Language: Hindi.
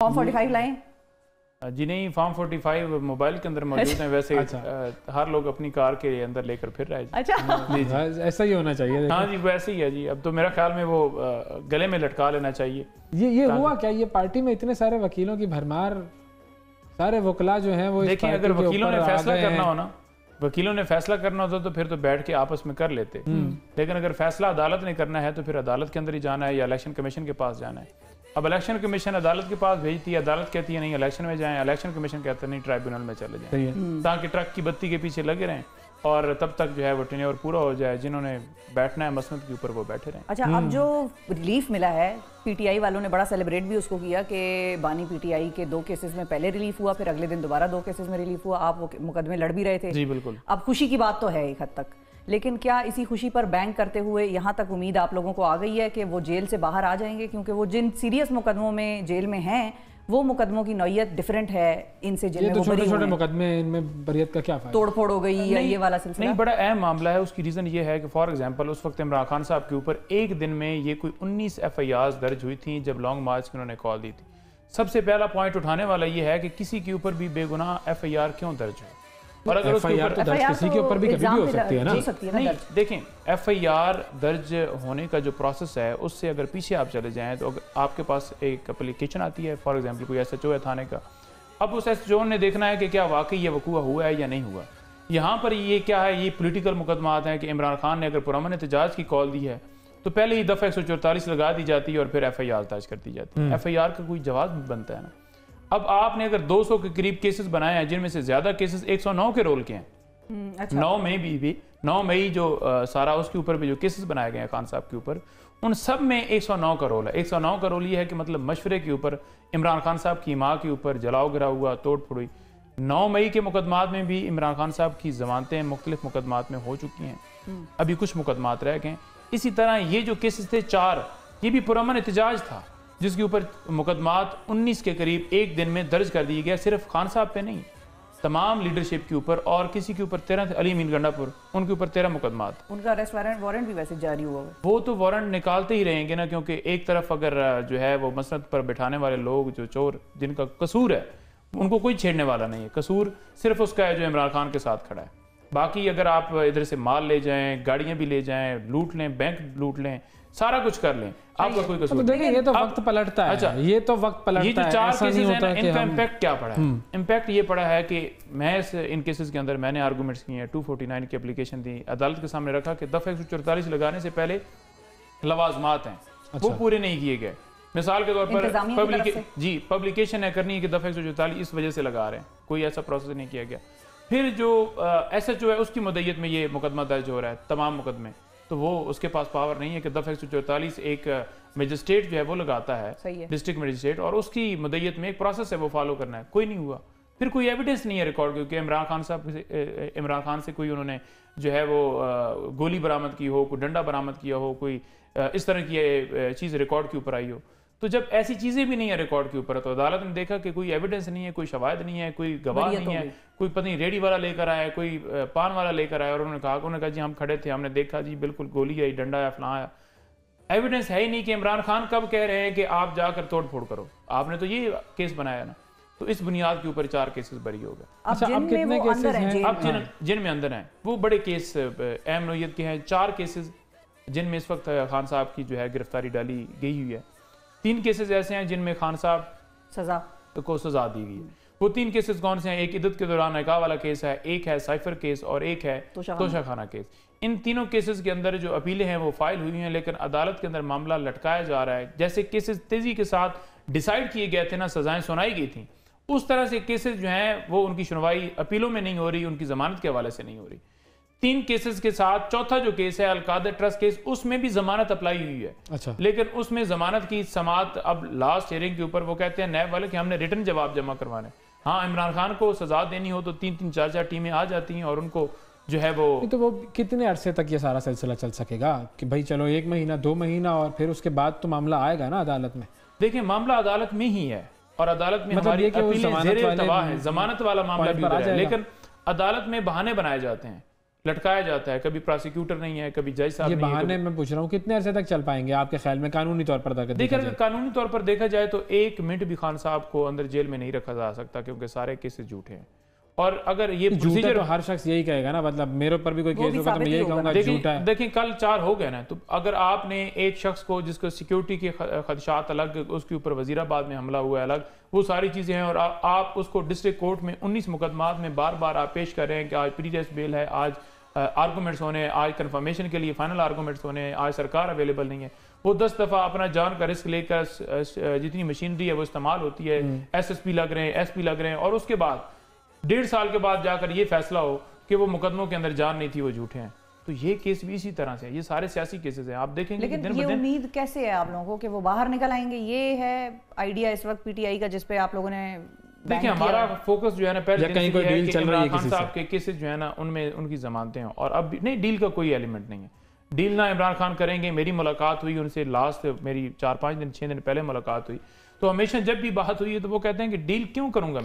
फॉर्म फोर्टी फाइव लाए जी नहीं फॉर्म 45 मोबाइल के अंदर मौजूद अच्छा। वैसे अच्छा। आ, हर लोग अपनी कार के अंदर लेकर फिर रहे अच्छा जी जी हाँ, हाँ, ऐसा ही होना चाहिए हाँ जी वैसे ही है जी अब तो मेरा ख्याल में वो गले में लटका लेना चाहिए ये ये हुआ क्या ये पार्टी में इतने सारे वकीलों की भरमार सारे वकला जो है वो देखिए अगर वकीलों ने फैसला करना हो ना वकीलों ने फैसला करना होता तो, तो फिर तो बैठ के आपस में कर लेते हम्म। लेकिन अगर फैसला अदालत ने करना है तो फिर अदालत के अंदर ही जाना है या इलेक्शन कमीशन के पास जाना है अब इलेक्शन कमीशन अदालत के पास भेजती है अदालत कहती है नहीं इलेक्शन में जाएं इलेक्शन कमीशन कहता है नहीं ट्राइब्यूनल में चले जाएं हम्म। ताकि ट्रक की बत्ती के पीछे लगे रहें और तब तक जो है वो टेन्योर पूरा हो जाए जिन्होंने बैठना है मसनद के ऊपर वो बैठे रहे अच्छा अब हम्म। जो रिलीफ मिला है पीटीआई वालों ने बड़ा सेलिब्रेट भी उसको किया कि बानी पीटीआई के दो केसेस में पहले रिलीफ हुआ फिर अगले दिन दोबारा दो केसेस में रिलीफ हुआ आप वो मुकदमे लड़ भी रहे थे जी बिल्कुल अब खुशी की बात तो है एक हद तक लेकिन क्या इसी खुशी पर बैंक करते हुए यहाँ तक उम्मीद आप लोगों को आ गई है कि वो जेल से बाहर आ जाएंगे क्योंकि वो जिन सीरियस मुकदमों में जेल में हैं वो मुकदमों की नोयत डिफरेंट है इनसे जेल में तो छोटे छोटे मुकदमे इनमें बरीत का क्या तोड़ फोड़ हो गई है ये वाला सिलसिला नहीं बड़ा अहम मामला है उसकी रीज़न ये है कि फॉर एग्जांपल उस वक्त इमरान खान साहब के ऊपर एक दिन में ये कोई उन्नीस एफ दर्ज हुई थी जब लॉन्ग मार्च की उन्होंने कॉल दी थी सबसे पहला पॉइंट उठाने वाला ये है कि किसी के ऊपर भी बेगुनाह एफ क्यों दर्ज हुई और अगर उसके ऊपर तो दर्ज किसी के तो ऊपर भी कभी भी हो सकती है ना नहीं देखें एफ आई आर दर्ज होने का जो प्रोसेस है उससे अगर पीछे आप चले जाएँ तो आपके पास एक अप्लीकेशन आती है फॉर एग्जाम्पल कोई एस एच ओ है थाने का अब उस एस ने देखना है कि क्या वाकई ये वकूआ हुआ है या नहीं हुआ यहाँ पर ये क्या है ये पोलिटिकल मुकदमात हैं कि इमरान खान ने अगर पुरमन एहतजाज की कॉल दी है तो पहले ही दफ़ा एक सौ चौतालीस लगा दी जाती है और फिर एफ आई आर दर्ज कर दी जाती है एफ आई आर का कोई जवाब बनता है ना अब आपने अगर 200 के करीब केसेस बनाए हैं जिनमें से ज़्यादा केसेस 109 के रोल के हैं हम्म, अच्छा नौ मई भी, भी नौ मई जो आ, सारा उसके ऊपर भी जो केसेस बनाए गए हैं खान साहब के ऊपर उन सब में 109 का रोल है 109 का रोल ये है कि मतलब मशवरे के ऊपर इमरान खान साहब की माँ के ऊपर जलाओ गिरा हुआ तोड़ हुई नौ मई के मुकदमात में भी इमरान खान साहब की जमानतें मुख्तलिफ मुकदमात में हो चुकी हैं हम्म। अभी कुछ मुकदमात रह गए इसी तरह ये जो केसेस थे चार ये भी पुरमन एहतजाज था जिसके ऊपर मुकदमात 19 के करीब एक दिन में दर्ज कर दिए गया सिर्फ खान साहब पे नहीं तमाम लीडरशिप के ऊपर और किसी के ऊपर तेरह अली मीन गंडापुर उनके ऊपर तेरह मुकदमात उनका अरेस्ट वारंट वारंट भी वैसे जारी हुआ वो तो वारंट निकालते ही रहेंगे ना क्योंकि एक तरफ अगर जो है वो मसनत पर बिठाने वाले लोग जो चोर जिनका कसूर है उनको कोई छेड़ने वाला नहीं है कसूर सिर्फ उसका है जो इमरान खान के साथ खड़ा है बाकी अगर आप इधर से माल ले जाएं गाड़ियां भी ले जाएं लूट लें बैंक लूट लें सारा कुछ कर लें आपका कोई तो कसूर नहीं ये तो वक्त पलटता है अच्छा ये तो वक्त पलटता है इनका इम्पैक्ट क्या पड़ा है इम्पैक्ट हम्म। ये पड़ा है कि मैं इस इन केसेस के अंदर मैंने आर्गूमेंट्स किए हैं 249 की एप्लीकेशन दी अदालत के सामने रखा कि दफ़ा एक लगाने से पहले लवाजमात हैं वो अच्छा। पूरे नहीं किए गए मिसाल के तौर पर पब्लिक जी पब्लिकेशन है करनी है कि दफ़ा एक इस वजह से लगा रहे हैं कोई ऐसा प्रोसेस नहीं किया गया फिर जो एस एच ओ है उसकी मदैत में ये मुकदमा दर्ज हो रहा है तमाम मुकदमे तो वो उसके पास पावर नहीं है कि दफ़ एक सौ चौतालीस एक मजिस्ट्रेट जो है वो लगाता है डिस्ट्रिक्ट मजिस्ट्रेट और उसकी मदैत में एक प्रोसेस है वो फॉलो करना है कोई नहीं हुआ फिर कोई एविडेंस नहीं है रिकॉर्ड क्योंकि इमरान खान साहब इमरान खान से कोई उन्होंने जो है वो गोली बरामद की हो कोई डंडा बरामद किया हो कोई इस तरह की चीज़ रिकॉर्ड के ऊपर आई हो तो जब ऐसी चीजें भी नहीं है रिकॉर्ड के ऊपर तो अदालत ने देखा कि कोई एविडेंस नहीं है कोई शवायद नहीं है कोई गवाह नहीं तो है कोई पता नहीं रेडी वाला लेकर आया कोई पान वाला लेकर आया और उन्होंने कहा उन्होंने कहा जी हम खड़े थे हमने देखा जी बिल्कुल गोली आई डंडा आया फला आया एविडेंस है ही नहीं कि इमरान खान कब कह रहे हैं कि आप जाकर तोड़फोड़ करो आपने तो ये केस बनाया ना तो इस बुनियाद के ऊपर चार केसेस बरी हो गए अच्छा अब कितने केसेस हैं अब जिन हाँ। जिनमें अंदर हैं वो बड़े केस अहम नोयत के हैं चार केसेस जिनमें इस वक्त खान साहब की जो है गिरफ्तारी डाली गई हुई है तीन केसेस ऐसे हैं जिनमें खान साहब सजा तो को सजा दी गई वो तीन केसेस कौन से हैं एक इदत के दौरान निका वाला केस है एक है साइफर केस और एक है तोशा खाना केस इन तीनों केसेस के अंदर जो अपीलें हैं वो फाइल हुई हैं लेकिन अदालत के अंदर मामला लटकाया जा रहा है जैसे केसेस तेजी के साथ डिसाइड किए गए थे ना सजाएं सुनाई गई थी उस तरह से केसेस जो हैं वो उनकी सुनवाई अपीलों में नहीं हो रही उनकी जमानत के हवाले से नहीं हो रही तीन केसेस के साथ चौथा जो केस है अलकादर ट्रस्ट केस उसमें भी जमानत अप्लाई हुई है अच्छा लेकिन उसमें जमानत की समात अब लास्ट हियरिंग के ऊपर वो कहते हैं नैब वाले कि हमने रिटर्न जवाब जमा करवाने हाँ इमरान खान को सजा देनी हो तो तीन तीन चार चार टीमें आ जाती हैं और उनको जो है वो तो वो कितने अरसे तक ये सारा सिलसिला चल सकेगा कि भाई चलो एक महीना दो महीना और फिर उसके बाद तो मामला आएगा ना अदालत में देखिए मामला अदालत में ही है और अदालत में मतलब हमारी जमानत वाला मामला भी लेकिन अदालत में बहाने बनाए जाते हैं लटकाया जाता है कभी प्रोसिक्यूटर नहीं है कभी जज साहब ये बहाने मैं पूछ रहा हूँ कितने अरसे तक चल पाएंगे आपके ख्याल में कानूनी तौर पर तक अगर कानूनी तौर पर देखा जाए तो एक मिनट भी खान साहब को अंदर जेल में नहीं रखा जा सकता क्योंकि सारे केसेस झूठे हैं और अगर ये प्रोसीजर तो हर शख्स यही कहेगा ना मतलब मेरे ऊपर भी कोई केस होगा तो मैं यही कहूंगा झूठा है देखिए कल चार हो गया ना तो अगर आपने एक शख्स को जिसको सिक्योरिटी के खदशात अलग उसके ऊपर वजीराबाद में हमला हुआ है अलग वो सारी चीज़ें हैं और आ, आप उसको डिस्ट्रिक्ट कोर्ट में 19 मुकदमात में बार बार आप पेश कर रहे हैं कि आज प्रीवियस बेल है आज आर्गूमेंट्स होने आज कन्फर्मेशन के लिए फाइनल आर्गूमेंट्स होने आज सरकार अवेलेबल नहीं है वो दस दफ़ा अपना जान का रिस्क लेकर जितनी मशीनरी है वो इस्तेमाल होती है एस एस पी लग रहे हैं एस पी लग रहे हैं और उसके बाद डेढ़ साल के बाद जाकर ये फैसला हो कि वो मुकदमों के अंदर जान नहीं थी वो झूठे हैं तो ये केस भी इसी तरह से ये सारे सियासी केसेस हैं आप देखेंगे लेकिन दिन ये उम्मीद कैसे है आप लोगों को कि वो बाहर निकल आएंगे ये है आइडिया इस वक्त पीटीआई का जिसपे आप लोगों ने देखिए हमारा फोकस जो है ना पहले कहीं कोई डील चल रही है किसी साहब के केसेस जो है ना उनमें उनकी जमानतें हैं और अब नहीं डील का कोई एलिमेंट नहीं है डील ना इमरान खान करेंगे मेरी मुलाकात हुई उनसे लास्ट मेरी चार पांच दिन छह दिन पहले मुलाकात हुई तो हमेशा जब भी बात हुई है तो वो कहते हैं कि डील क्यों करूंगा